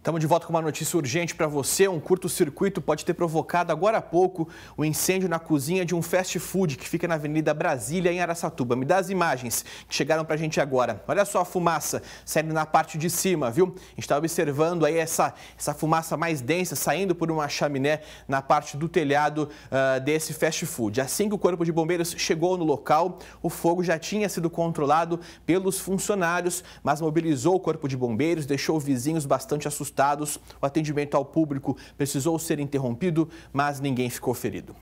Estamos de volta com uma notícia urgente para você. Um curto-circuito pode ter provocado agora há pouco o um incêndio na cozinha de um fast food que fica na Avenida Brasília, em Araçatuba. Me dá as imagens que chegaram para a gente agora. Olha só a fumaça saindo na parte de cima, viu? A gente está observando aí essa, essa fumaça mais densa saindo por uma chaminé na parte do telhado uh, desse fast food. Assim que o Corpo de Bombeiros chegou no local, o fogo já tinha sido controlado pelos funcionários, mas mobilizou o Corpo de Bombeiros, deixou vizinhos bastante assustados assustados. O atendimento ao público precisou ser interrompido, mas ninguém ficou ferido.